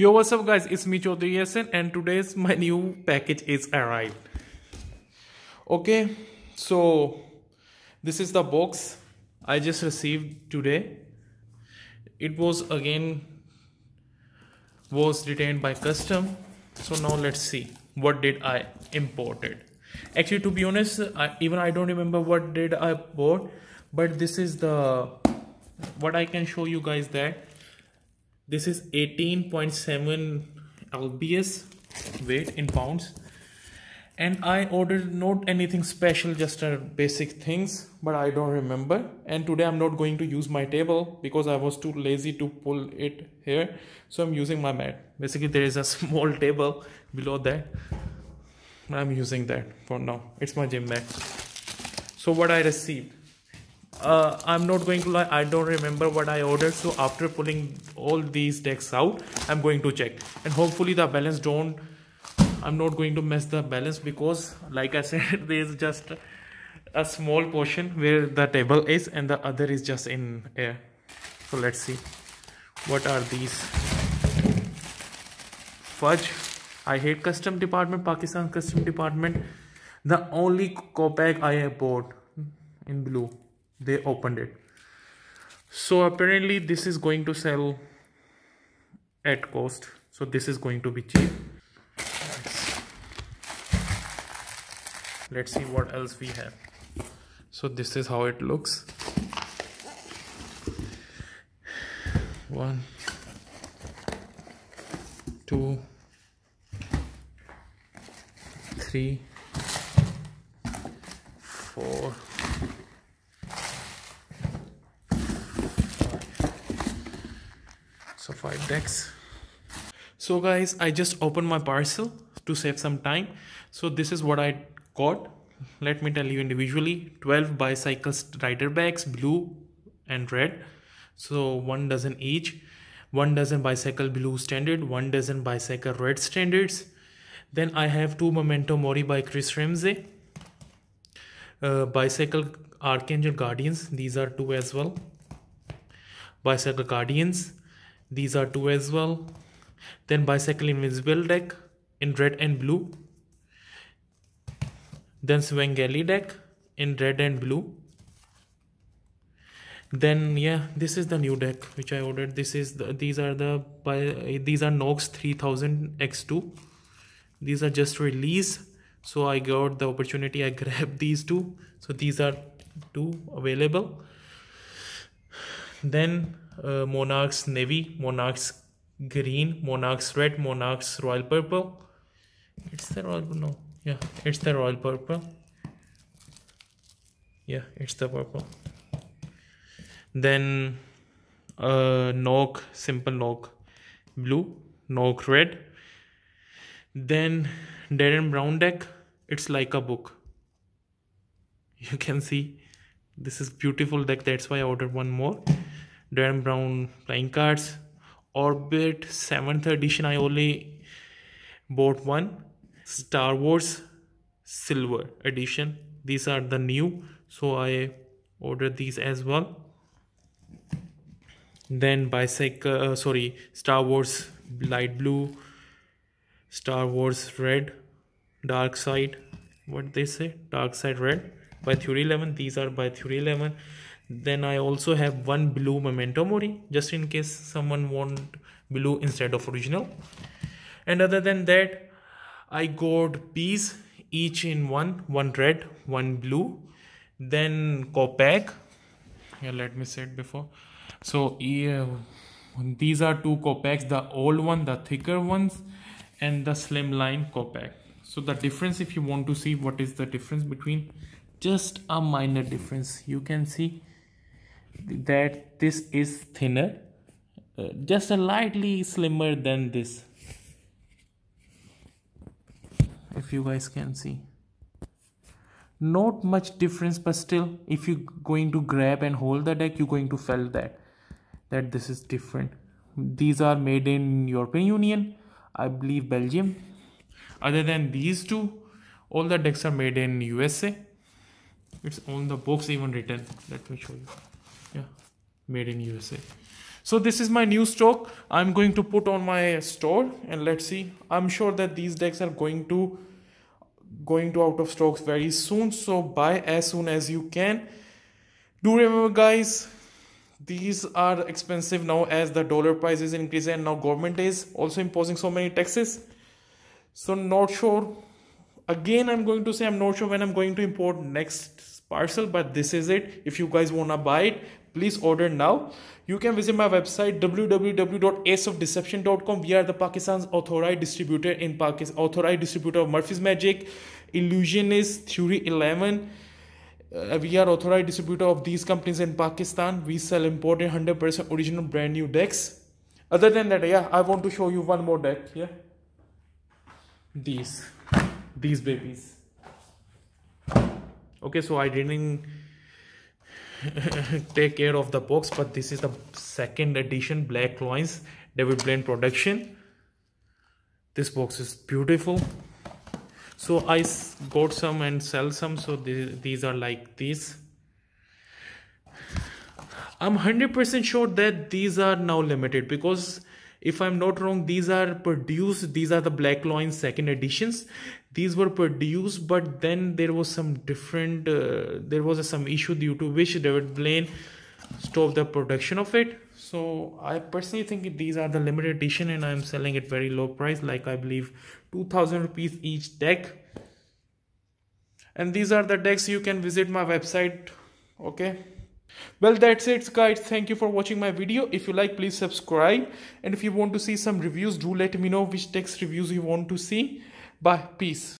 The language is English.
Yo, what's up guys? It's me Chaudhary Yasin and today's my new package is arrived. Okay, so this is the box I just received today. It was again was detained by custom. So now let's see what did I imported. Actually, to be honest, I, even I don't remember what did I bought, but this is the what I can show you guys that this is 18.7 lbs weight in pounds and i ordered not anything special just basic things but i don't remember and today i'm not going to use my table because i was too lazy to pull it here so i'm using my mat basically there is a small table below that i'm using that for now it's my gym mat so what i received uh, I'm not going to lie, I don't remember what I ordered. So after pulling all these decks out, I'm going to check. And hopefully the balance don't, I'm not going to mess the balance because like I said, there is just a small portion where the table is and the other is just in air. So let's see, what are these? Fudge. I hate custom department, Pakistan custom department. The only copac I have bought in blue they opened it so apparently this is going to sell at cost so this is going to be cheap let's, let's see what else we have so this is how it looks one two three four so 5 decks so guys i just opened my parcel to save some time so this is what i got let me tell you individually 12 bicycles rider bags blue and red so one dozen each one dozen bicycle blue standard one dozen bicycle red standards then i have two memento mori by chris ramsey uh, bicycle archangel guardians these are two as well bicycle guardians these are two as well then bicycle invisible deck in red and blue then Swengeli deck in red and blue then yeah this is the new deck which i ordered this is the, these are the by these are nox 3000 x2 these are just release so i got the opportunity i grabbed these two so these are two available then uh, Monarchs Navy, Monarchs Green, Monarchs Red, Monarchs Royal Purple. It's the Royal, no, yeah, it's the Royal Purple. Yeah, it's the purple. Then uh, simple Nock blue, Nock red. Then Darren Brown deck, it's like a book. You can see this is beautiful deck, that's why I ordered one more. Dan Brown playing cards. Orbit 7th edition, I only bought one. Star Wars Silver edition. These are the new, so I ordered these as well. Then bicycle, uh, sorry, Star Wars Light Blue, Star Wars Red, Dark Side. What they say? Dark Side Red by Theory 11. These are by Theory 11 then I also have one blue memento mori just in case someone want blue instead of original and other than that I got peas each in one one red one blue then Copac yeah let me say it before so yeah, these are two Copacs the old one the thicker ones and the slimline Copac so the difference if you want to see what is the difference between just a minor difference you can see that this is thinner uh, just a lightly slimmer than this if you guys can see not much difference but still if you're going to grab and hold the deck you're going to feel that that this is different these are made in european union i believe belgium other than these two all the decks are made in usa it's on the box even written let me show you yeah made in usa so this is my new stock i'm going to put on my store and let's see i'm sure that these decks are going to going to out of stocks very soon so buy as soon as you can do remember guys these are expensive now as the dollar price is increasing and now government is also imposing so many taxes so not sure again i'm going to say i'm not sure when i'm going to import next parcel but this is it if you guys want to buy it Please order now. You can visit my website www.aceofdeception.com. We are the Pakistan's authorized distributor in Pakistan, authorized distributor of Murphy's Magic, Illusionist, Theory 11. Uh, we are authorized distributor of these companies in Pakistan. We sell imported 100% original brand new decks. Other than that, yeah, I want to show you one more deck. Yeah, these, these babies. Okay, so I didn't take care of the box but this is the second edition black loins david blaine production this box is beautiful so i got some and sell some so th these are like these i'm 100% sure that these are now limited because if i'm not wrong these are produced these are the black loins second editions these were produced but then there was some different uh, there was a, some issue due to which david blaine stopped the production of it so i personally think these are the limited edition and i'm selling it very low price like i believe 2000 rupees each deck and these are the decks you can visit my website okay well that's it guys thank you for watching my video if you like please subscribe and if you want to see some reviews do let me know which text reviews you want to see Bye. Peace.